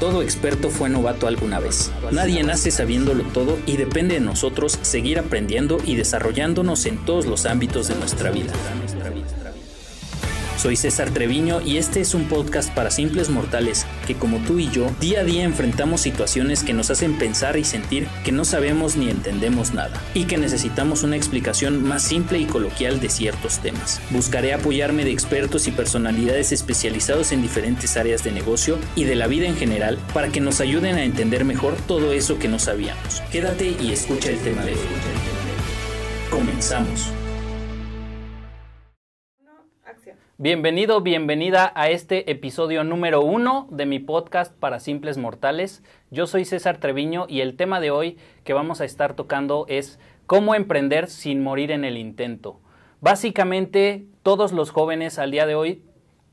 Todo experto fue novato alguna vez. Nadie nace sabiéndolo todo y depende de nosotros seguir aprendiendo y desarrollándonos en todos los ámbitos de nuestra vida. Soy César Treviño y este es un podcast para simples mortales que como tú y yo día a día enfrentamos situaciones que nos hacen pensar y sentir que no sabemos ni entendemos nada y que necesitamos una explicación más simple y coloquial de ciertos temas. Buscaré apoyarme de expertos y personalidades especializados en diferentes áreas de negocio y de la vida en general para que nos ayuden a entender mejor todo eso que no sabíamos. Quédate y escucha el tema de hoy. Comenzamos. Bienvenido, bienvenida a este episodio número uno de mi podcast para simples mortales. Yo soy César Treviño y el tema de hoy que vamos a estar tocando es cómo emprender sin morir en el intento. Básicamente, todos los jóvenes al día de hoy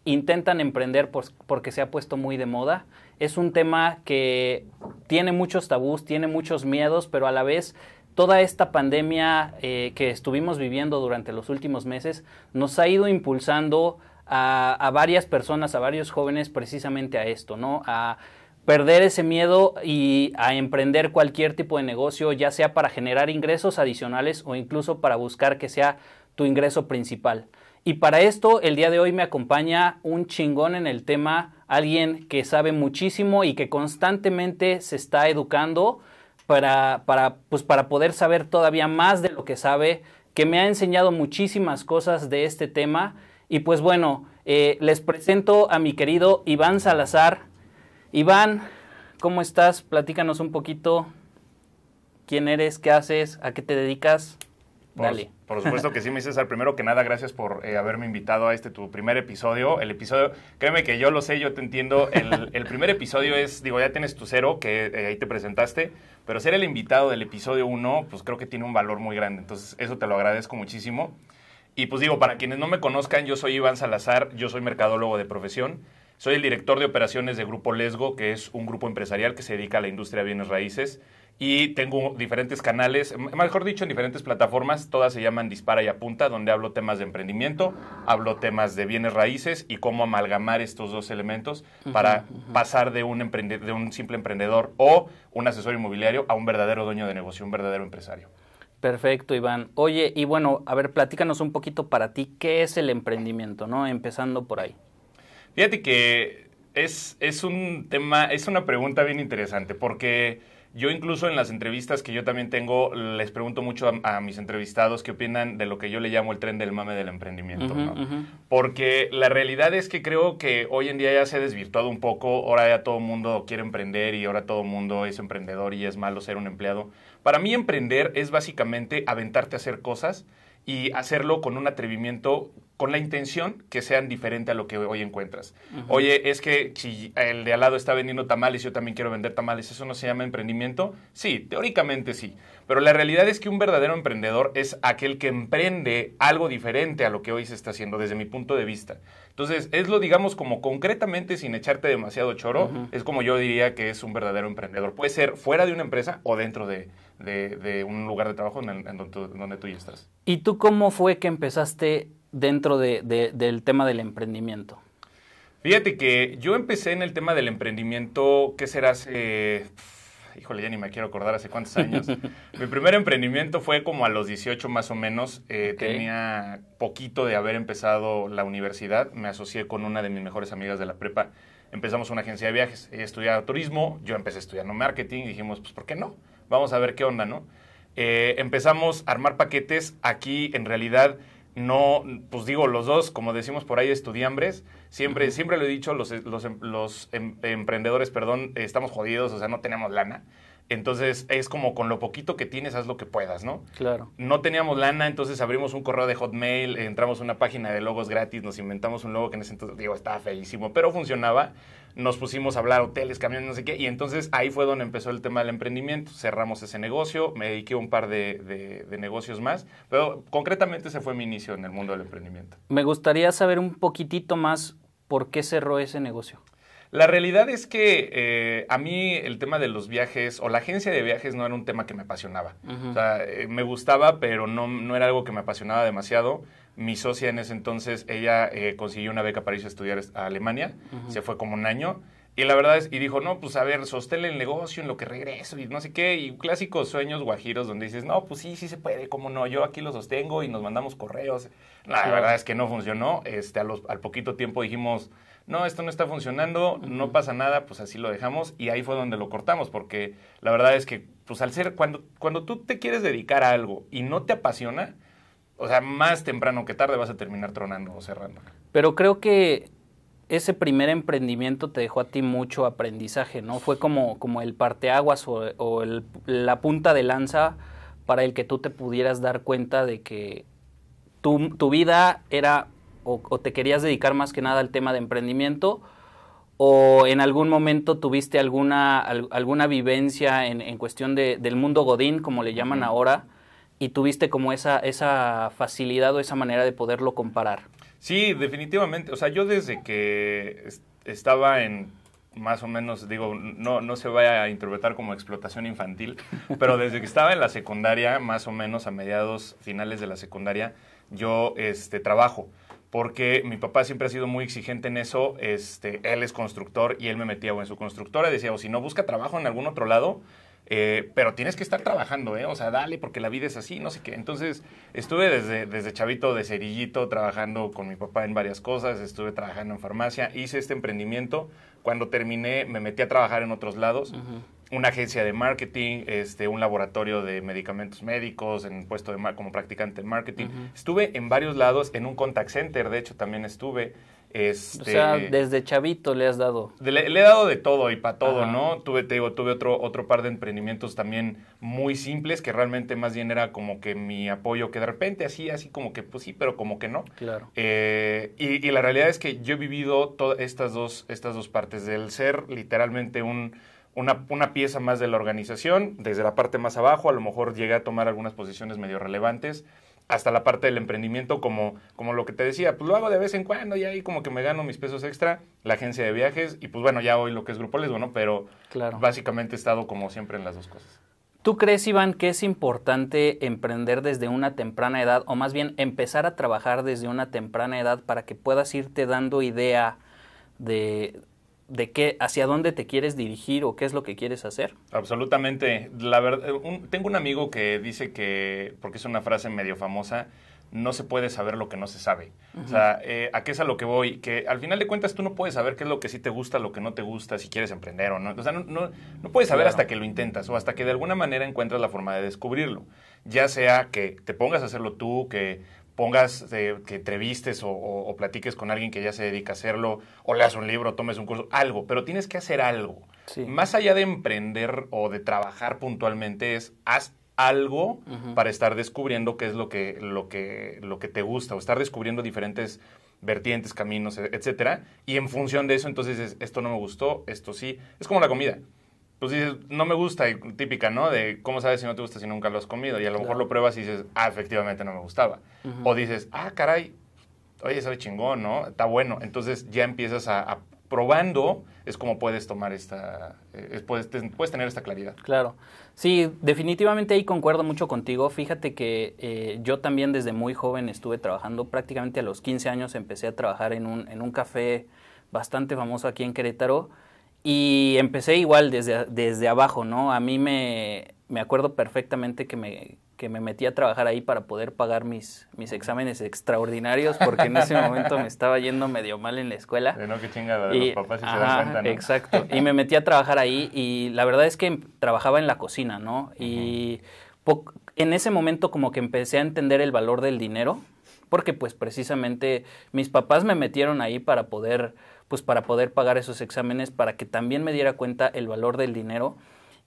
intentan emprender porque se ha puesto muy de moda. Es un tema que tiene muchos tabús, tiene muchos miedos, pero a la vez toda esta pandemia eh, que estuvimos viviendo durante los últimos meses nos ha ido impulsando a, a, varias personas, a varios jóvenes precisamente a esto, ¿no? A perder ese miedo y a emprender cualquier tipo de negocio, ya sea para generar ingresos adicionales o incluso para buscar que sea tu ingreso principal. Y para esto, el día de hoy me acompaña un chingón en el tema, alguien que sabe muchísimo y que constantemente se está educando para, para, pues para poder saber todavía más de lo que sabe, que me ha enseñado muchísimas cosas de este tema. Y pues bueno, eh, les presento a mi querido Iván Salazar. Iván, ¿cómo estás? Platícanos un poquito quién eres, qué haces, a qué te dedicas. Por, supuesto que sí, me dices al Primero que nada, gracias por eh, haberme invitado a este tu primer episodio. El episodio, créeme que yo lo sé, yo te entiendo. El, primer episodio es, digo, ya tienes tu cero, que eh, ahí te presentaste, pero ser el invitado del episodio uno, pues creo que tiene un valor muy grande. Entonces, eso te lo agradezco muchísimo. Y pues digo, para quienes no me conozcan, yo soy Iván Salazar, yo soy mercadólogo de profesión. Soy el director de operaciones de Grupo Lesgo, que es un grupo empresarial que se dedica a la industria de bienes raíces y tengo diferentes canales, mejor dicho, en diferentes plataformas, todas se llaman Dispara y Apunta, donde hablo temas de emprendimiento, hablo temas de bienes raíces y cómo amalgamar estos dos elementos para pasar de un, de un simple emprendedor o un asesor inmobiliario a un verdadero dueño de negocio, un verdadero empresario. Perfecto, Iván. Oye, y bueno, a ver, platícanos un poquito para ti, ¿qué es el emprendimiento, no? Empezando por ahí. Fíjate que es un tema, es una pregunta bien interesante, porque yo incluso en las entrevistas que yo también tengo, les pregunto mucho a, mis entrevistados qué opinan de lo que yo le llamo el tren del mame del emprendimiento, Porque la realidad es que creo que hoy en día ya se ha desvirtuado un poco, ahora ya todo el mundo quiere emprender y ahora todo el mundo es emprendedor y es malo ser un empleado. Para mí emprender es básicamente aventarte a hacer cosas y hacerlo con un atrevimiento con la intención que sean diferente a lo que hoy encuentras. Oye, es que si el de al lado está vendiendo tamales, yo también quiero vender tamales, ¿eso no se llama emprendimiento? Sí, teóricamente sí, pero la realidad es que un verdadero emprendedor es aquel que emprende algo diferente a lo que hoy se está haciendo desde mi punto de vista. Entonces, es lo digamos como concretamente sin echarte demasiado choro, es como yo diría que es un verdadero emprendedor. Puede ser fuera de una empresa o dentro de, un lugar de trabajo en, donde, tú ya estás. ¿Y tú cómo fue que empezaste dentro del tema del emprendimiento? Fíjate que yo empecé en el tema del emprendimiento, ¿qué serás? híjole, ya ni me quiero acordar hace cuántos años. Mi primer emprendimiento fue como a los 18 más o menos. Eh, tenía poquito de haber empezado la universidad. Me asocié con una de mis mejores amigas de la prepa. Empezamos una agencia de viajes. Ella estudiaba turismo, yo empecé estudiando marketing dijimos, pues, ¿por qué no? Vamos a ver qué onda, ¿no? Eh, empezamos a armar paquetes. Aquí, en realidad no, pues digo, los dos, como decimos por ahí, estudiambres, siempre, siempre lo he dicho, los, los, em, em, emprendedores, perdón, estamos jodidos, o sea, no tenemos lana. Entonces es como con lo poquito que tienes, haz lo que puedas, ¿no? Claro. No teníamos lana, entonces abrimos un correo de Hotmail, entramos a una página de logos gratis, nos inventamos un logo que en ese entonces, digo, estaba felicísimo, pero funcionaba. Nos pusimos a hablar hoteles, camiones, no sé qué. Y entonces ahí fue donde empezó el tema del emprendimiento. Cerramos ese negocio, me dediqué a un par de negocios más, pero concretamente ese fue mi inicio en el mundo del emprendimiento. Me gustaría saber un poquitito más por qué cerró ese negocio. La realidad es que eh, a mí el tema de los viajes o la agencia de viajes no era un tema que me apasionaba. O sea, eh, me gustaba, pero no, era algo que me apasionaba demasiado. Mi socia en ese entonces, ella eh, consiguió una beca para irse a estudiar a Alemania, se fue como un año. Y la verdad es, y dijo, no, pues a ver, sostén el negocio en lo que regreso y no sé qué, y clásicos sueños guajiros donde dices, no, pues sí, sí se puede, cómo no, yo aquí lo sostengo y nos mandamos correos. La verdad es que no funcionó, este, al poquito tiempo dijimos, no, esto no está funcionando, no pasa nada, pues así lo dejamos y ahí fue donde lo cortamos, porque la verdad es que, pues al ser, cuando, cuando tú te quieres dedicar a algo y no te apasiona, o sea, más temprano que tarde vas a terminar tronando o cerrando. Pero creo que ese primer emprendimiento te dejó a ti mucho aprendizaje, ¿no? Fue como, como el parteaguas o, la punta de lanza para el que tú te pudieras dar cuenta de que tu vida era o, te querías dedicar más que nada al tema de emprendimiento o en algún momento tuviste alguna, alguna vivencia en, cuestión del mundo Godín, como le llaman ahora, y tuviste como esa, facilidad o esa manera de poderlo comparar. Sí, definitivamente. O sea, yo desde que estaba en más o menos, digo, no, no se vaya a interpretar como explotación infantil, pero desde que estaba en la secundaria, más o menos a mediados, finales de la secundaria, yo este, trabajo porque mi papá siempre ha sido muy exigente en eso. Este, él es constructor y él me metía en su constructora. Decía, o si no, busca trabajo en algún otro lado, eh, pero tienes que estar trabajando, ¿eh? O sea, dale, porque la vida es así, no sé qué. Entonces, estuve desde, chavito de cerillito trabajando con mi papá en varias cosas. Estuve trabajando en farmacia, hice este emprendimiento. Cuando terminé, me metí a trabajar en otros lados una agencia de marketing, este, un laboratorio de medicamentos médicos, en puesto de como practicante de marketing. Estuve en varios lados, en un contact center, de hecho, también estuve. Este, o sea, desde chavito le has dado. Le, he dado de todo y para todo, ¿no? Tuve, te digo, tuve otro, otro par de emprendimientos también muy simples, que realmente más bien era como que mi apoyo, que de repente así, así como que, pues sí, pero como que no. Claro. Eh, y, y, la realidad es que yo he vivido todas estas dos, estas dos partes, del ser literalmente un una, pieza más de la organización, desde la parte más abajo, a lo mejor llegué a tomar algunas posiciones medio relevantes, hasta la parte del emprendimiento, como, como lo que te decía, pues lo hago de vez en cuando y ahí como que me gano mis pesos extra, la agencia de viajes y pues bueno, ya hoy lo que es Grupo Lesbo, ¿no? Pero básicamente he estado como siempre en las dos cosas. ¿Tú crees, Iván, que es importante emprender desde una temprana edad o más bien empezar a trabajar desde una temprana edad para que puedas irte dando idea de de qué, hacia dónde te quieres dirigir o qué es lo que quieres hacer? Absolutamente. La verdad, eh, tengo un amigo que dice que, porque es una frase medio famosa, no se puede saber lo que no se sabe. O sea, eh, ¿a qué es a lo que voy? Que al final de cuentas tú no puedes saber qué es lo que sí te gusta, lo que no te gusta, si quieres emprender o no. O sea, no, puedes saber hasta que lo intentas o hasta que de alguna manera encuentras la forma de descubrirlo. Ya sea que te pongas a hacerlo tú, que pongas, eh, que entrevistes o, platiques con alguien que ya se dedica a hacerlo, o leas un libro, tomes un curso, algo, pero tienes que hacer algo. Más allá de emprender o de trabajar puntualmente, es haz algo para estar descubriendo qué es lo que, te gusta, o estar descubriendo diferentes vertientes, caminos, e, etcétera. Y en función de eso, entonces esto no me gustó, esto sí. Es como la comida pues dices, no me gusta, típica, ¿no? De cómo sabes si no te gusta si nunca lo has comido. Y a lo mejor lo pruebas y dices, ah, efectivamente no me gustaba. O dices, ah, caray, oye, sabe chingón, ¿no? Está bueno. Entonces ya empiezas a, a probando, es como puedes tomar esta, eh, puedes, tener esta claridad. Claro. Sí, definitivamente ahí concuerdo mucho contigo. Fíjate que eh, yo también desde muy joven estuve trabajando, prácticamente a los 15 años empecé a trabajar en un, en un café bastante famoso aquí en Querétaro y empecé igual desde, desde abajo, ¿no? A mí me, acuerdo perfectamente que me, metí a trabajar ahí para poder pagar mis, mis exámenes extraordinarios, porque en ese momento me estaba yendo medio mal en la escuela. De no, que chingada, de los papás si se dan cuenta, ¿no? Exacto, y me metí a trabajar ahí, y la verdad es que trabajaba en la cocina, ¿no? Y en ese momento como que empecé a entender el valor del dinero, porque pues precisamente mis papás me metieron ahí para poder pues para poder pagar esos exámenes, para que también me diera cuenta el valor del dinero.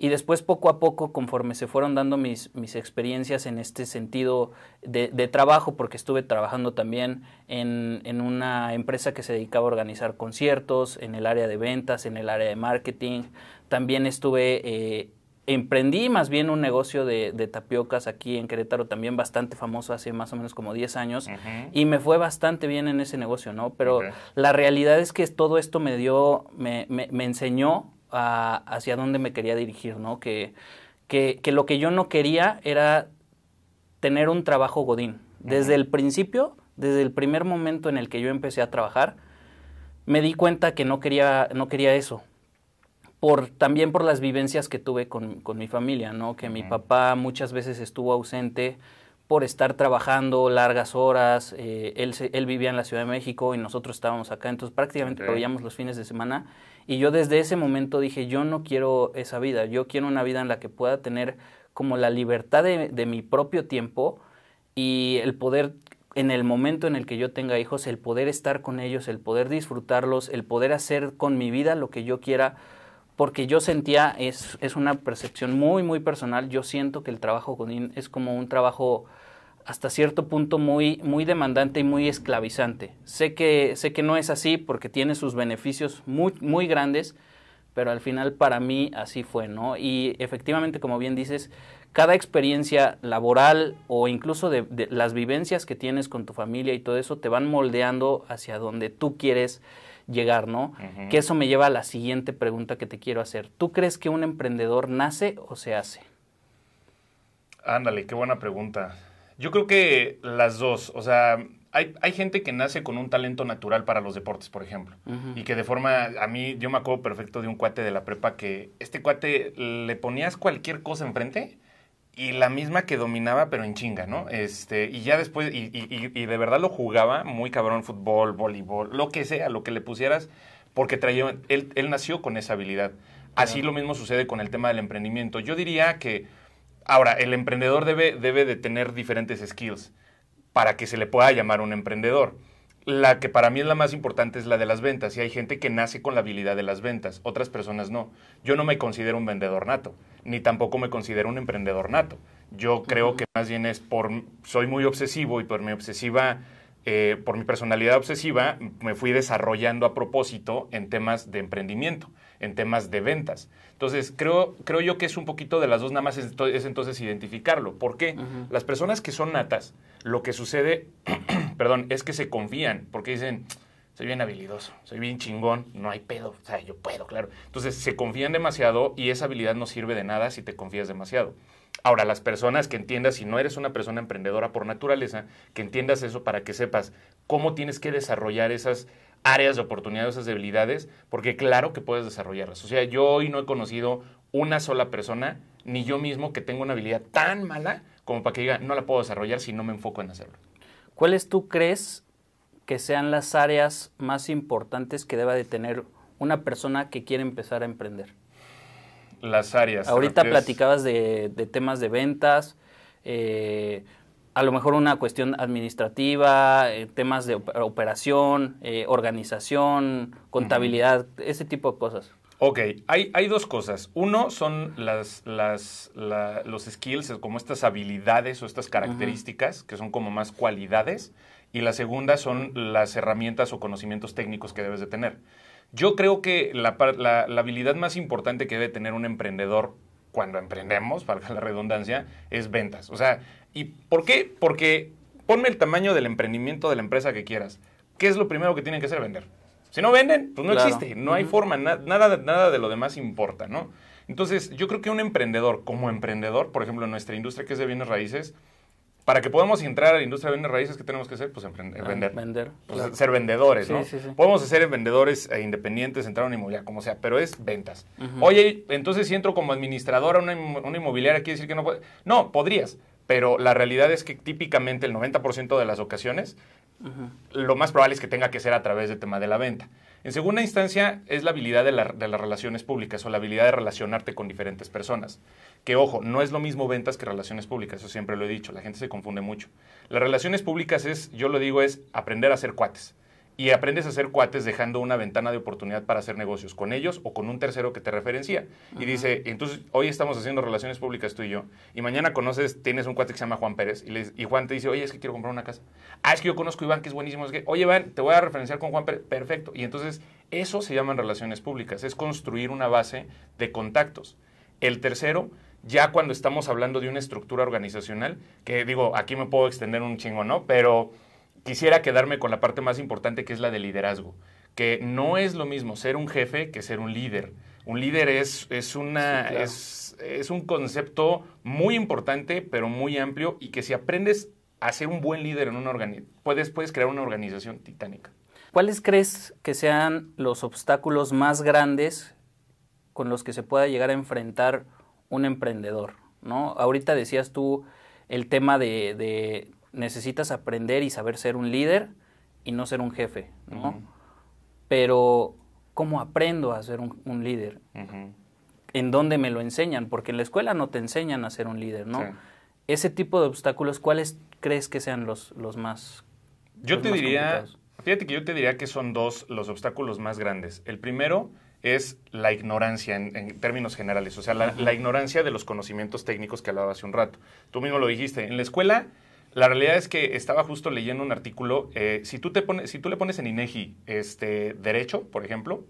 Y después poco a poco, conforme se fueron dando mis, mis experiencias en este sentido de, trabajo, porque estuve trabajando también en, una empresa que se dedicaba a organizar conciertos, en el área de ventas, en el área de marketing, también estuve eh, emprendí más bien un negocio de, tapiocas aquí en Querétaro, también bastante famoso hace más o menos como 10 años, y me fue bastante bien en ese negocio, ¿no? Pero la realidad es que todo esto me dio, me, me, enseñó a, hacia dónde me quería dirigir, ¿no? Que, que, lo que yo no quería era tener un trabajo godín. Desde el principio, desde el primer momento en el que yo empecé a trabajar, me di cuenta que no quería, no quería eso por, también por las vivencias que tuve con, mi familia, ¿no? Que mi papá muchas veces estuvo ausente por estar trabajando largas horas, eh, él, él, vivía en la Ciudad de México y nosotros estábamos acá, entonces prácticamente veíamos los fines de semana y yo desde ese momento dije, yo no quiero esa vida, yo quiero una vida en la que pueda tener como la libertad de, de mi propio tiempo y el poder en el momento en el que yo tenga hijos, el poder estar con ellos, el poder disfrutarlos, el poder hacer con mi vida lo que yo quiera, porque yo sentía, es, es una percepción muy, muy personal, yo siento que el trabajo es como un trabajo hasta cierto punto muy, muy demandante y muy esclavizante. Sé que, sé que no es así porque tiene sus beneficios muy, muy grandes, pero al final para mí así fue, ¿no? Y efectivamente, como bien dices, cada experiencia laboral o incluso de las vivencias que tienes con tu familia y todo eso te van moldeando hacia donde tú quieres llegar, ¿no? Que eso me lleva a la siguiente pregunta que te quiero hacer. ¿Tú crees que un emprendedor nace o se hace? Ándale, qué buena pregunta. Yo creo que las dos, o sea, hay, gente que nace con un talento natural para los deportes, por ejemplo, y que de forma, a mí, yo me acuerdo perfecto de un cuate de la prepa que este cuate le ponías cualquier cosa enfrente y la misma que dominaba, pero en chinga, ¿no? Este, y ya después, y, de verdad lo jugaba muy cabrón, fútbol, voleibol, lo que sea, lo que le pusieras, porque traía, él, nació con esa habilidad. Así lo mismo sucede con el tema del emprendimiento. Yo diría que, ahora, el emprendedor debe, debe de tener diferentes skills para que se le pueda llamar un emprendedor la que para mí es la más importante es la de las ventas. Y hay gente que nace con la habilidad de las ventas, otras personas no. Yo no me considero un vendedor nato, ni tampoco me considero un emprendedor nato. Yo creo que más bien es por, soy muy obsesivo y por mi obsesiva, eh, por mi personalidad obsesiva, me fui desarrollando a propósito en temas de emprendimiento, en temas de ventas. Entonces, creo, yo que es un poquito de las dos, nada más es, entonces identificarlo. ¿Por qué? Las personas que son natas, lo que sucede perdón, es que se confían porque dicen, soy bien habilidoso, soy bien chingón, no hay pedo, o sea, yo puedo, claro. Entonces se confían demasiado y esa habilidad no sirve de nada si te confías demasiado. Ahora, las personas que entiendas, si no eres una persona emprendedora por naturaleza, que entiendas eso para que sepas cómo tienes que desarrollar esas áreas de oportunidad, esas debilidades, porque claro que puedes desarrollarlas. O sea, yo hoy no he conocido una sola persona, ni yo mismo, que tenga una habilidad tan mala como para que diga, no la puedo desarrollar si no me enfoco en hacerlo. ¿Cuáles tú crees que sean las áreas más importantes que deba de tener una persona que quiere empezar a emprender? Las áreas. Ahorita platicabas de, temas de ventas, eh, a lo mejor una cuestión administrativa, eh, temas de operación, eh, organización, contabilidad, ese tipo de cosas. Ok, hay, dos cosas. Uno son los skills, como estas habilidades o estas características, que son como más cualidades. Y la segunda son las herramientas o conocimientos técnicos que debes de tener. Yo creo que la, la, la habilidad más importante que debe tener un emprendedor cuando emprendemos, para la redundancia, es ventas. O sea, ¿y por qué? Porque ponme el tamaño del emprendimiento de la empresa que quieras. ¿Qué es lo primero que tienen que hacer? Vender. Si no venden, pues no existe, no hay forma, nada, nada de lo demás importa, ¿no? Entonces, yo creo que un emprendedor, como emprendedor, por ejemplo, en nuestra industria que es de bienes raíces, para que podamos entrar a la industria de bienes raíces, ¿qué tenemos que hacer? Pues emprender. Ah, vender. Pues, ser vendedores, ¿no? Sí, sí. Podemos ser vendedores e independientes, entrar a una inmobiliaria, como sea, pero es ventas. Oye, entonces si entro como administrador a una, inmobiliaria, ¿quiere decir que no puedo? No, podrías, pero la realidad es que típicamente el 90% de las ocasiones lo más probable es que tenga que ser a través del tema de la venta. En segunda instancia es la habilidad de, de, las relaciones públicas o la habilidad de relacionarte con diferentes personas. Que ojo, no es lo mismo ventas que relaciones públicas, eso siempre lo he dicho, la gente se confunde mucho. Las relaciones públicas es, yo lo digo, es aprender a ser cuates y aprendes a hacer cuates dejando una ventana de oportunidad para hacer negocios con ellos o con un tercero que te referencia. Y dice, entonces hoy estamos haciendo relaciones públicas tú y yo, y mañana conoces, tienes un cuate que se llama Juan Pérez, y, Juan te dice, oye, es que quiero comprar una casa. Ah, es que yo conozco a Iván, que es buenísimo. que, oye, Iván, te voy a referenciar con Juan Pérez. Perfecto. Y entonces eso se llaman relaciones públicas, es construir una base de contactos. El tercero ya cuando estamos hablando de una estructura organizacional, que digo, aquí me puedo extender un chingo, ¿no? Pero quisiera quedarme con la parte más importante que es la de liderazgo, que no es lo mismo ser un jefe que ser un líder. Un líder es, una, es, un concepto muy importante, pero muy amplio, y que si aprendes a ser un buen líder en una organización, puedes, puedes crear una organización titánica. ¿Cuáles crees que sean los obstáculos más grandes con los que se pueda llegar a enfrentar un emprendedor? ¿no? Ahorita decías tú el tema de necesitas aprender y saber ser un líder y no ser un jefe, ¿no? Pero, ¿cómo aprendo a ser un, líder? ¿En dónde me lo enseñan? Porque en la escuela no te enseñan a ser un líder, ¿no? Ese tipo de obstáculos, ¿cuáles crees que sean los, más... Yo te diría, fíjate que yo te diría que son dos los obstáculos más grandes. El primero es la ignorancia en, términos generales, o sea, la, ignorancia de los conocimientos técnicos que hablaba hace un rato. Tú mismo lo dijiste, en la escuela la realidad es que estaba justo leyendo un artículo. Eh, si, tú te si tú le pones en INEGI este, derecho, por ejemplo,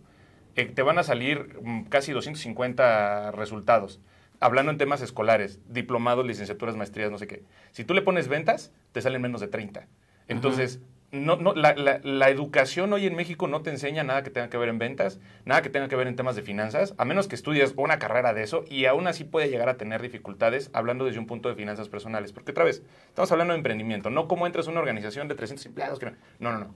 eh, te van a salir mm, casi 250 resultados. Hablando en temas escolares, diplomados, licenciaturas, maestrías, no sé qué. Si tú le pones ventas, te salen menos de 30. Entonces, no, no, la, educación hoy en México no te enseña nada que tenga que ver en ventas, nada que tenga que ver en temas de finanzas, a menos que estudies una carrera de eso y aún así puede llegar a tener dificultades hablando desde un punto de finanzas personales. Porque otra vez, estamos hablando de emprendimiento, no cómo entras a una organización de 300 empleados. no, no, no.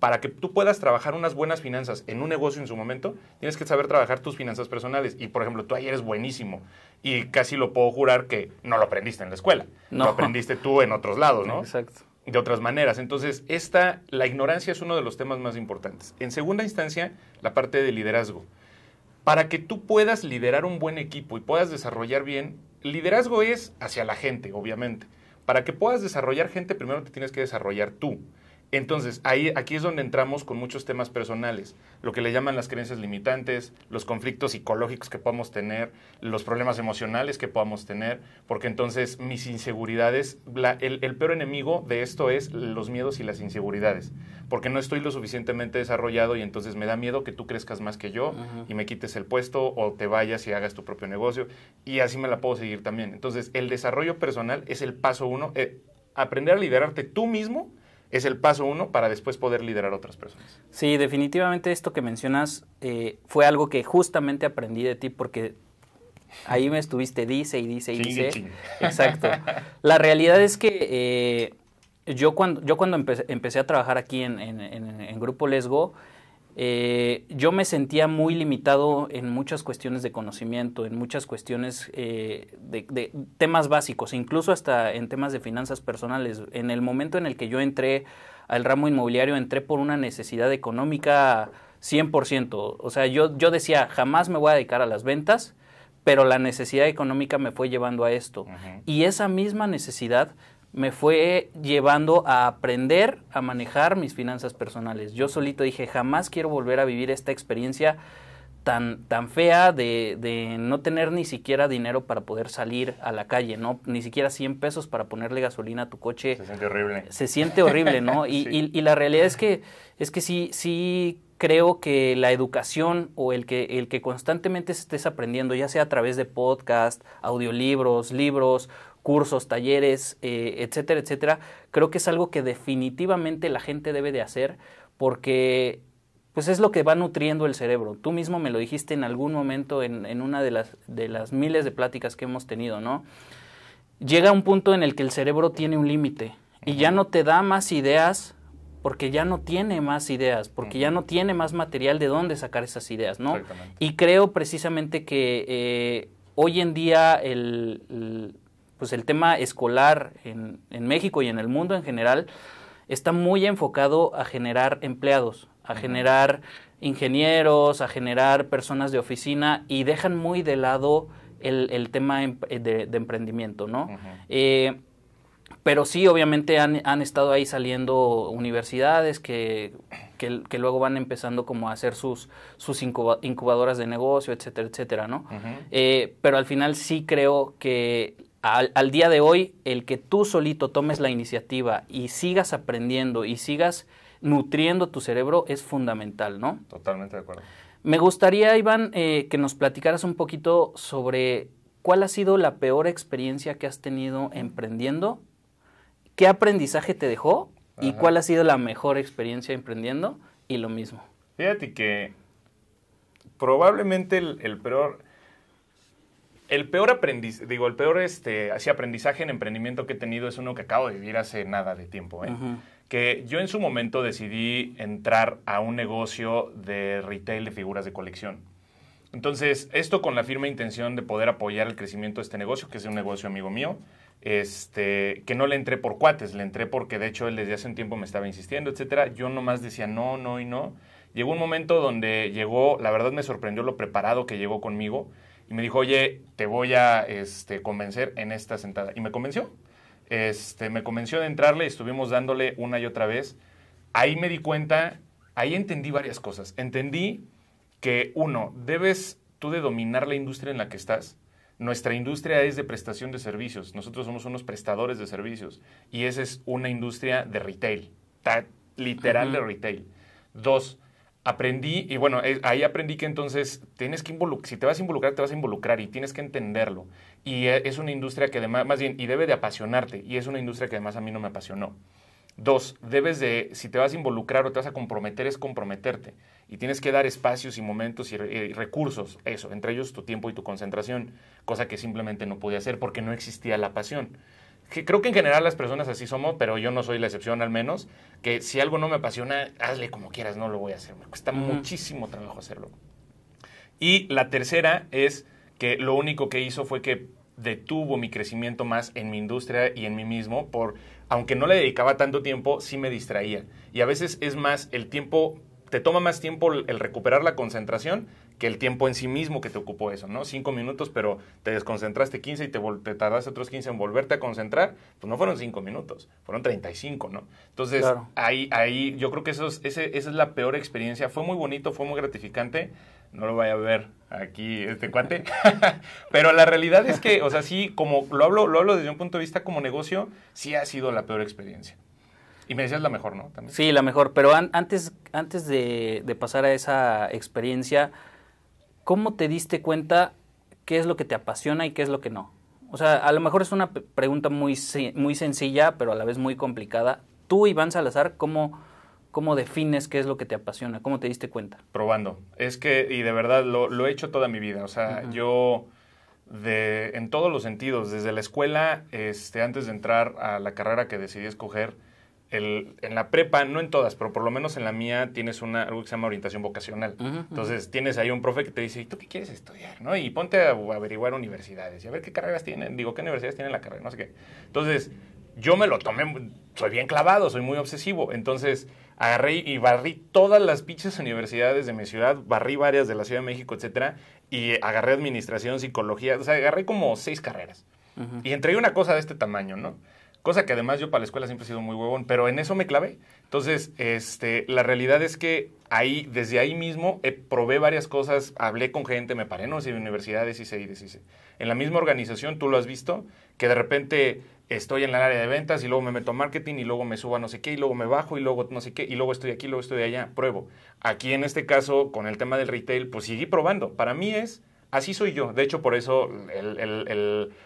para que tú puedas trabajar unas buenas finanzas en un negocio en su momento, tienes que saber trabajar tus finanzas personales. Y, por ejemplo, tú ayer eres buenísimo. Y casi lo puedo jurar que no lo aprendiste en la escuela. No. Lo aprendiste tú en otros lados, ¿no? Exacto de otras maneras. Entonces, esta, la ignorancia es uno de los temas más importantes. En segunda instancia, la parte de liderazgo. Para que tú puedas liderar un buen equipo y puedas desarrollar bien, liderazgo es hacia la gente, obviamente. Para que puedas desarrollar gente, primero te tienes que desarrollar tú. Entonces, ahí, aquí es donde entramos con muchos temas personales, lo que le llaman las creencias limitantes, los conflictos psicológicos que podamos tener, los problemas emocionales que podamos tener, porque entonces mis inseguridades, el, peor enemigo de esto es los miedos y las inseguridades, porque no estoy lo suficientemente desarrollado y entonces me da miedo que tú crezcas más que yo y me quites el puesto o te vayas y hagas tu propio negocio y así me la puedo seguir también. Entonces, el desarrollo personal es el paso uno, eh, aprender a liberarte tú mismo es el paso uno para después poder liderar a otras personas. Sí, definitivamente esto que mencionas eh, fue algo que justamente aprendí de ti porque ahí me estuviste dice y dice y dice. Exacto. La realidad es que eh, yo cuando, yo cuando empecé, a trabajar aquí en, en, en, en Grupo Lesgo, eh, yo me sentía muy limitado en muchas cuestiones de conocimiento, en muchas cuestiones eh, de, temas básicos, incluso hasta en temas de finanzas personales. En el momento en el que yo entré al ramo inmobiliario, entré por una necesidad económica 100%. O sea, yo, yo decía, jamás me voy a dedicar a las ventas, pero la necesidad económica me fue llevando a esto. Y esa misma necesidad me fue llevando a aprender a manejar mis finanzas personales. Yo solito dije, jamás quiero volver a vivir esta experiencia tan, tan fea de, de, no tener ni siquiera dinero para poder salir a la calle, ¿no? Ni siquiera 100 pesos para ponerle gasolina a tu coche. Se siente horrible. Se siente horrible, ¿no? Y, y, y la realidad es que, es que sí, sí creo que la educación o el que, el que constantemente estés aprendiendo, ya sea a través de podcast, audiolibros, libros cursos, talleres, eh, etcétera, etcétera, creo que es algo que definitivamente la gente debe de hacer porque pues es lo que va nutriendo el cerebro. Tú mismo me lo dijiste en algún momento en, en una de las, de las miles de pláticas que hemos tenido, ¿no? Llega un punto en el que el cerebro tiene un límite y ya no te da más ideas porque ya no tiene más ideas, porque ya no tiene más material de dónde sacar esas ideas, ¿no? Y creo precisamente que eh, hoy en día el pues el tema escolar en, México y en el mundo en general está muy enfocado a generar empleados, a generar ingenieros, a generar personas de oficina y dejan muy de lado el, tema em-, de, emprendimiento, ¿no? Eh, pero sí, obviamente han, estado ahí saliendo universidades que, que, luego van empezando como a hacer sus, sus incubadoras de negocio, etcétera, etcétera, ¿no? Eh, pero al final sí creo que al, día de hoy, el que tú solito tomes la iniciativa y sigas aprendiendo y sigas nutriendo tu cerebro es fundamental, ¿no? Totalmente de acuerdo. Me gustaría, Iván, eh, que nos platicaras un poquito sobre cuál ha sido la peor experiencia que has tenido emprendiendo, qué aprendizaje te dejó y cuál ha sido la mejor experiencia emprendiendo y lo mismo. Fíjate que probablemente el peor el peor aprendiz, digo, el peor este, aprendizaje en emprendimiento que he tenido es uno que acabo de vivir hace nada de tiempo. ¿eh? Que yo en su momento decidí entrar a un negocio de retail de figuras de colección. Entonces, esto con la firme intención de poder apoyar el crecimiento de este negocio, que es un negocio amigo mío, este, que no le entré por cuates, le entré porque de hecho él desde hace un tiempo me estaba insistiendo, etcétera. Yo nomás decía no, no y no. Llegó un momento donde llegó, la verdad me sorprendió lo preparado que llegó conmigo y me dijo, oye, te voy a este, convencer en esta sentada. Y me convenció. Este, me convenció de entrarle y estuvimos dándole una y otra vez. Ahí me di cuenta, ahí entendí varias cosas. Entendí que, uno, debes tú de dominar la industria en la que estás. Nuestra industria es de prestación de servicios. Nosotros somos unos prestadores de servicios. Y esa es una industria de retail, literal de retail. Dos, aprendí, y bueno, eh, ahí aprendí que entonces tienes que si te vas a involucrar, te vas a involucrar y tienes que entenderlo. Y eh, es una industria que además, más bien, y debe de apasionarte, y es una industria que además a mí no me apasionó. Dos, debes de, si te vas a involucrar o te vas a comprometer, es comprometerte. Y tienes que dar espacios y momentos y, eh, recursos, eso, entre ellos tu tiempo y tu concentración, cosa que simplemente no podía hacer porque no existía la pasión que creo que en general las personas así somos, pero yo no soy la excepción al menos, que si algo no me apasiona, hazle como quieras, no lo voy a hacer. Me cuesta muchísimo trabajo hacerlo. Y la tercera es que lo único que hizo fue que detuvo mi crecimiento más en mi industria y en mí mismo por, aunque no le dedicaba tanto tiempo, sí me distraía. Y a veces es más el tiempo, te toma más tiempo el recuperar la concentración el tiempo en sí mismo que te ocupó eso, ¿no? Cinco minutos, pero te desconcentraste 15 y te, tardaste otros 15 en volverte a concentrar, pues no fueron cinco minutos, fueron 35, ¿no? Entonces, ahí, ahí yo creo que eso esa es la peor experiencia. Fue muy bonito, fue muy gratificante, no lo vaya a ver aquí este cuate, pero la realidad es que, o sea, sí, como lo hablo, lo hablo desde un punto de vista como negocio, sí ha sido la peor experiencia. Y me decías la mejor, ¿no? También. Sí, la mejor, pero antes, antes de, de pasar a esa experiencia, ¿cómo te diste cuenta qué es lo que te apasiona y qué es lo que no? O sea, a lo mejor es una pregunta muy, muy sencilla, pero a la vez muy complicada. Tú, Iván Salazar, ¿cómo, ¿Cómo defines qué es lo que te apasiona? ¿Cómo te diste cuenta? Probando. Es que, y de verdad, lo, he hecho toda mi vida. O sea, yo, de, en todos los sentidos, desde la escuela, este, antes de entrar a la carrera que decidí escoger, en la prepa, no en todas, pero por lo menos en la mía tienes una, algo que se llama orientación vocacional. Entonces tienes ahí un profe que te dice, ¿y tú qué quieres estudiar? ¿no? Y ponte a averiguar universidades y a ver qué carreras tienen, digo, qué universidades tienen la carrera, no sé qué. Entonces, yo me lo tomé, soy bien clavado, soy muy obsesivo. Entonces, agarré y barrí todas las pinches universidades de mi ciudad, barrí varias de la Ciudad de México, etcétera, y agarré administración, psicología, o sea, agarré como seis carreras. Y entregué una cosa de este tamaño, ¿no? Cosa que además yo para la escuela siempre he sido muy huevón, pero en eso me clavé. Entonces, este, la realidad es que ahí, desde ahí mismo, eh, probé varias cosas, hablé con gente, me paré en universidades y se y En la misma organización, tú lo has visto, que de repente estoy en el área de ventas y luego me meto a marketing y luego me subo a no sé qué y luego me bajo y luego no sé qué y luego estoy aquí, luego estoy allá, pruebo. Aquí en este caso, con el tema del retail, pues seguí probando. Para mí es Así soy yo. De hecho, por eso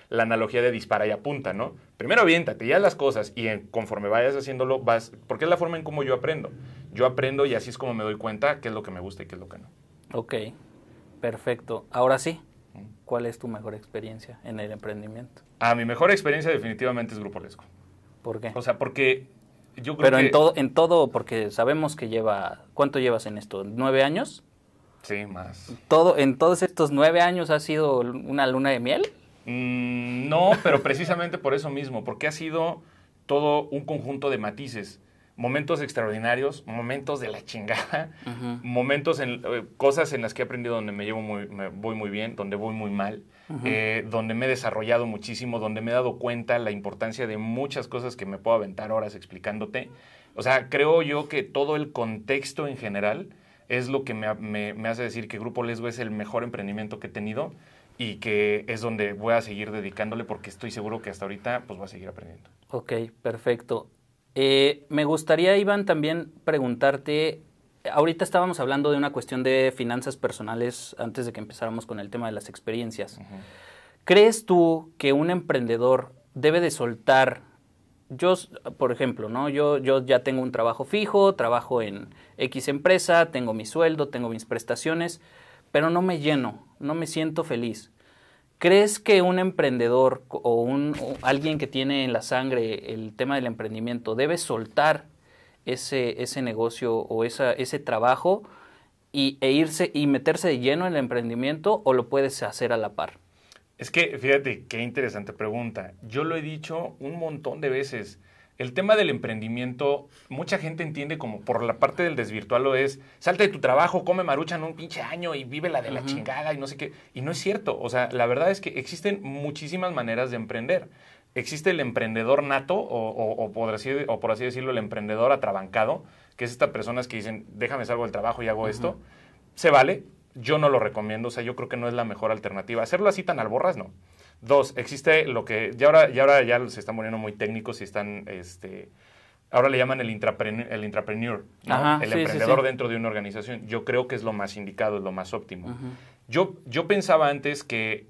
la analogía de dispara y apunta, ¿no? Primero aviéntate ya las cosas y conforme vayas haciéndolo, vas. Porque es la forma en cómo yo aprendo. Yo aprendo y así es como me doy cuenta qué es lo que me gusta y qué es lo que no. Ok, perfecto. Ahora sí, ¿cuál es tu mejor experiencia en el emprendimiento? Ah, mi mejor experiencia definitivamente es Grupo Lesco. ¿Por qué? O sea, porque yo creo Pero en todo, en todo, porque sabemos que lleva. ¿Cuánto llevas en esto? ¿Nueve años? Sí, más. Todo, en todos estos nueve años ha sido una luna de miel. Mm, no, pero precisamente por eso mismo, porque ha sido todo un conjunto de matices. Momentos extraordinarios, momentos de la chingada, momentos en eh, cosas en las que he aprendido donde me llevo muy, me voy muy bien, donde voy muy mal, eh, donde me he desarrollado muchísimo, donde me he dado cuenta la importancia de muchas cosas que me puedo aventar horas explicándote. O sea, creo yo que todo el contexto en general es lo que me, hace decir que Grupo Lesgo es el mejor emprendimiento que he tenido y que es donde voy a seguir dedicándole porque estoy seguro que hasta ahorita pues voy a seguir aprendiendo. Ok, perfecto. Eh, me gustaría, Iván, también preguntarte, ahorita estábamos hablando de una cuestión de finanzas personales antes de que empezáramos con el tema de las experiencias. ¿Crees tú que un emprendedor debe de soltar yo, por ejemplo, ¿no? Yo, ya tengo un trabajo fijo, trabajo en X empresa, tengo mi sueldo, tengo mis prestaciones, pero no me lleno, no me siento feliz. ¿Crees que un emprendedor o, un, alguien que tiene en la sangre el tema del emprendimiento debe soltar ese, negocio o ese trabajo y, e irse y meterse de lleno en el emprendimiento o lo puedes hacer a la par? Es que, fíjate, qué interesante pregunta. Yo lo he dicho un montón de veces. El tema del emprendimiento, mucha gente entiende como por la parte del lo es, salte de tu trabajo, come marucha en un pinche año y vive la de la chingada y no sé qué. Y no es cierto. O sea, la verdad es que existen muchísimas maneras de emprender. Existe el emprendedor nato o, o, o, por, así, o por así decirlo, el emprendedor atrabancado, que es estas personas que dicen, déjame salgo del trabajo y hago esto. Se vale, yo no lo recomiendo, o sea, yo creo que no es la mejor alternativa. Hacerlo así tan alborras, no. Dos, existe lo que ya ahora ya, ahora ya se están poniendo muy técnicos y están, este, ahora le llaman el, intrapreneur, el intrapreneur, el emprendedor dentro de una organización. Yo creo que es lo más indicado, es lo más óptimo. yo, pensaba antes que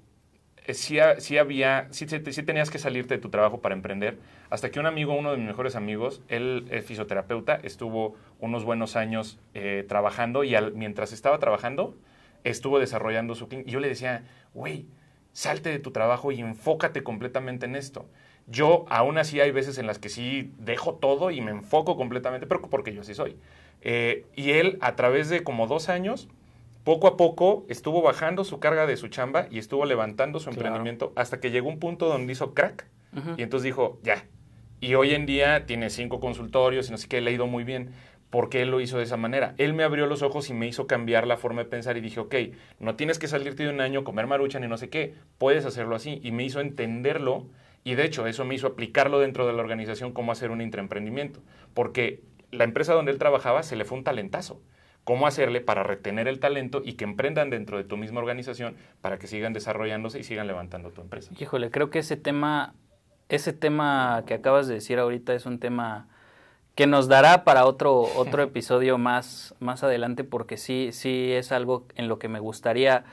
eh, sí, había, sí, tenías que salirte de tu trabajo para emprender. Hasta que un amigo, uno de mis mejores amigos, él es fisioterapeuta, estuvo unos buenos años eh, trabajando y mientras estaba trabajando, estuvo desarrollando su clínica. Y yo le decía, güey, salte de tu trabajo y enfócate completamente en esto. Yo aún así hay veces en las que sí dejo todo y me enfoco completamente, pero porque yo así soy. Eh, y él a través de como dos años, poco a poco estuvo bajando su carga de su chamba y estuvo levantando su emprendimiento hasta que llegó un punto donde hizo crack. Y entonces dijo, ya. Y hoy en día tiene cinco consultorios y no sé qué, le ha ido muy bien por qué él lo hizo de esa manera. Él me abrió los ojos y me hizo cambiar la forma de pensar y dije, ok, no tienes que salirte de un año, comer marucha ni no sé qué, puedes hacerlo así. Y me hizo entenderlo y de hecho eso me hizo aplicarlo dentro de la organización cómo hacer un intraemprendimiento. Porque la empresa donde él trabajaba se le fue un talentazo. Cómo hacerle para retener el talento y que emprendan dentro de tu misma organización para que sigan desarrollándose y sigan levantando tu empresa. Híjole, creo que ese tema, ese tema que acabas de decir ahorita es un tema que nos dará para otro, otro episodio más, más adelante, porque sí, sí es algo en lo que me gustaría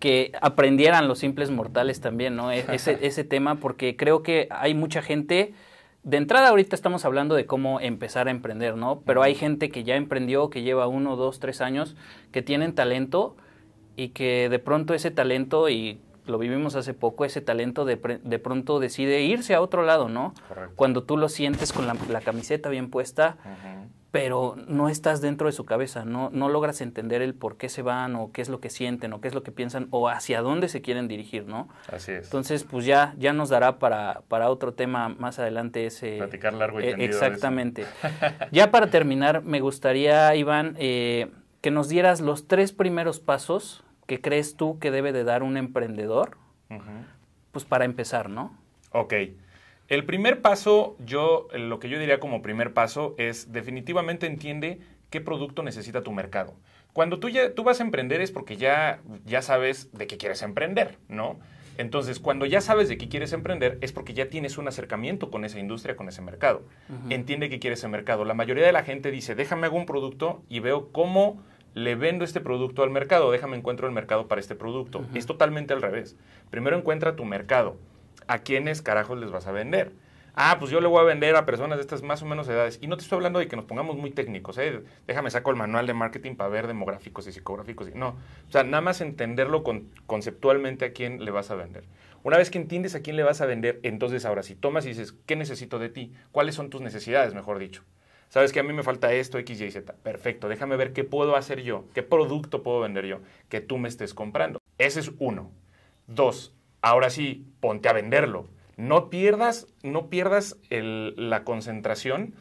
que aprendieran los simples mortales también, ¿no? E, ese, ese tema, porque creo que hay mucha gente, de entrada ahorita estamos hablando de cómo empezar a emprender, ¿no? Pero hay gente que ya emprendió, que lleva uno, dos, tres años, que tienen talento y que de pronto ese talento y lo vivimos hace poco, ese talento de, de pronto decide irse a otro lado, ¿no? Cuando tú lo sientes con la, camiseta bien puesta, pero no estás dentro de su cabeza, no, no logras entender el por qué se van o qué es lo que sienten o qué es lo que piensan o hacia dónde se quieren dirigir, ¿no? Así es. Entonces, pues ya, ya nos dará para, otro tema más adelante ese... Platicar largo y e, Exactamente. ya para terminar, me gustaría, Iván, eh, que nos dieras los tres primeros pasos ¿Qué crees tú que debe de dar un emprendedor? Pues para empezar, ¿no? Ok. El primer paso, yo, lo que yo diría como primer paso es definitivamente entiende qué producto necesita tu mercado. Cuando tú, ya, tú vas a emprender es porque ya, ya sabes de qué quieres emprender, ¿no? Entonces, cuando ya sabes de qué quieres emprender, es porque ya tienes un acercamiento con esa industria, con ese mercado. Entiende qué quiere ese mercado. La mayoría de la gente dice, déjame hago un producto y veo cómo le vendo este producto al mercado, déjame encuentro el mercado para este producto. Es totalmente al revés. Primero encuentra tu mercado. ¿A quiénes carajos les vas a vender? Ah, pues yo le voy a vender a personas de estas más o menos edades. Y no te estoy hablando de que nos pongamos muy técnicos. ¿eh? Déjame saco el manual de marketing para ver demográficos y psicográficos. No, o sea, nada más entenderlo conceptualmente a quién le vas a vender. Una vez que entiendes a quién le vas a vender, entonces ahora si tomas y dices, ¿qué necesito de ti? ¿Cuáles son tus necesidades, mejor dicho? sabes que a mí me falta esto, X, Y, Z. Perfecto, déjame ver qué puedo hacer yo, qué producto puedo vender yo, que tú me estés comprando. Ese es uno. Dos, ahora sí, ponte a venderlo. No pierdas, no pierdas el, la concentración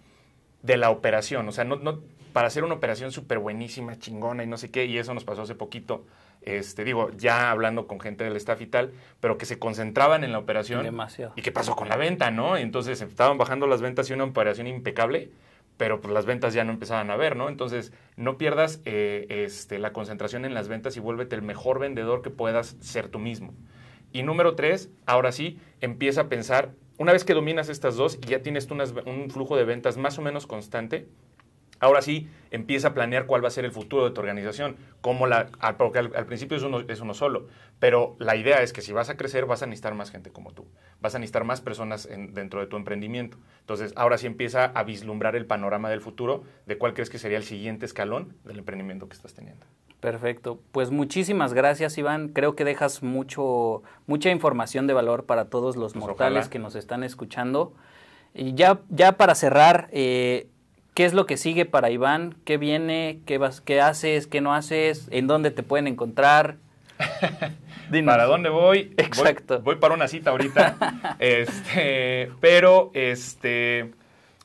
de la operación. O sea, no, no para hacer una operación súper buenísima, chingona y no sé qué, y eso nos pasó hace poquito. Este, digo, ya hablando con gente del staff y tal, pero que se concentraban en la operación. Demasiado. ¿Y qué pasó con la venta, no? Entonces estaban bajando las ventas y una operación impecable pero pues las ventas ya no empezaban a ver, ¿no? Entonces, no pierdas eh, este, la concentración en las ventas y vuélvete el mejor vendedor que puedas ser tú mismo. Y número tres, ahora sí, empieza a pensar, una vez que dominas estas dos y ya tienes un flujo de ventas más o menos constante, Ahora sí, empieza a planear cuál va a ser el futuro de tu organización, Como la, porque al, principio es uno, solo, pero la idea es que si vas a crecer vas a necesitar más gente como tú, vas a necesitar más personas dentro de tu emprendimiento. Entonces, ahora sí empieza a vislumbrar el panorama del futuro de cuál crees que sería el siguiente escalón del emprendimiento que estás teniendo. Perfecto. Pues muchísimas gracias, Iván. Creo que dejas mucho, mucha información de valor para todos los pues mortales que nos están escuchando. Y ya, ya para cerrar, eh, ¿Qué es lo que sigue para Iván? ¿Qué viene? ¿Qué, vas, qué haces? ¿Qué no haces? ¿En dónde te pueden encontrar? ¿Para dónde voy? Exacto. Voy, para una cita ahorita. este, pero, este,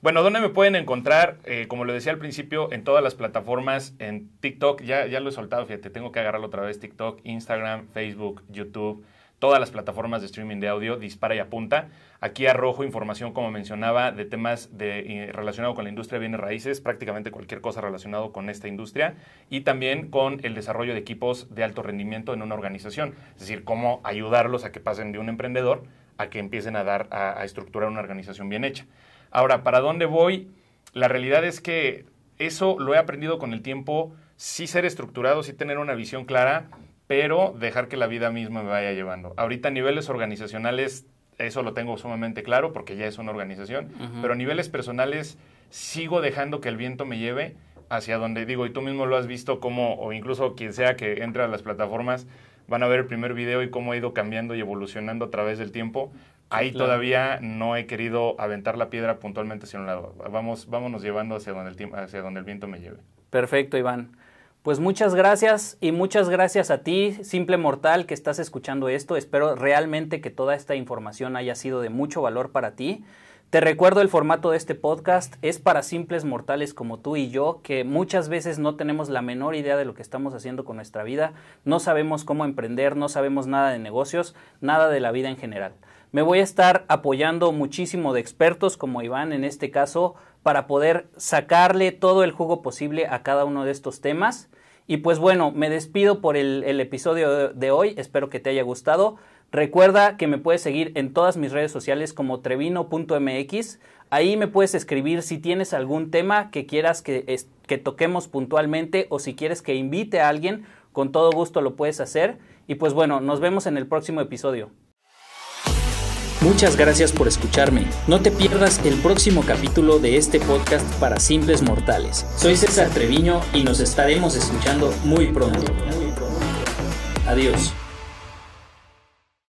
bueno, ¿dónde me pueden encontrar? Eh, como lo decía al principio, en todas las plataformas, en TikTok, ya, ya lo he soltado, fíjate, tengo que agarrarlo otra vez, TikTok, Instagram, Facebook, YouTube todas las plataformas de streaming de audio, dispara y apunta. Aquí arrojo información, como mencionaba, de temas de, relacionado con la industria de bienes raíces, prácticamente cualquier cosa relacionado con esta industria, y también con el desarrollo de equipos de alto rendimiento en una organización, es decir, cómo ayudarlos a que pasen de un emprendedor a que empiecen a dar, a, a estructurar una organización bien hecha. Ahora, ¿para dónde voy? La realidad es que eso lo he aprendido con el tiempo, sí ser estructurado, sí tener una visión clara, pero dejar que la vida misma me vaya llevando. Ahorita a niveles organizacionales, eso lo tengo sumamente claro porque ya es una organización, pero a niveles personales sigo dejando que el viento me lleve hacia donde digo, y tú mismo lo has visto como, o incluso quien sea que entra a las plataformas, van a ver el primer video y cómo ha ido cambiando y evolucionando a través del tiempo. Ahí todavía no he querido aventar la piedra puntualmente sino un Vamos, vámonos llevando hacia donde el viento me lleve. Perfecto, Iván. Pues muchas gracias y muchas gracias a ti, simple mortal, que estás escuchando esto. Espero realmente que toda esta información haya sido de mucho valor para ti. Te recuerdo el formato de este podcast es para simples mortales como tú y yo, que muchas veces no tenemos la menor idea de lo que estamos haciendo con nuestra vida, no sabemos cómo emprender, no sabemos nada de negocios, nada de la vida en general. Me voy a estar apoyando muchísimo de expertos como Iván en este caso para poder sacarle todo el jugo posible a cada uno de estos temas. Y pues bueno, me despido por el, episodio de hoy, espero que te haya gustado. Recuerda que me puedes seguir en todas mis redes sociales como trevino.mx. Ahí me puedes escribir si tienes algún tema que quieras que, que, toquemos puntualmente o si quieres que invite a alguien, con todo gusto lo puedes hacer. Y pues bueno, nos vemos en el próximo episodio. Muchas gracias por escucharme. No te pierdas el próximo capítulo de este podcast para simples mortales. Soy César Treviño y nos estaremos escuchando muy pronto. Adiós.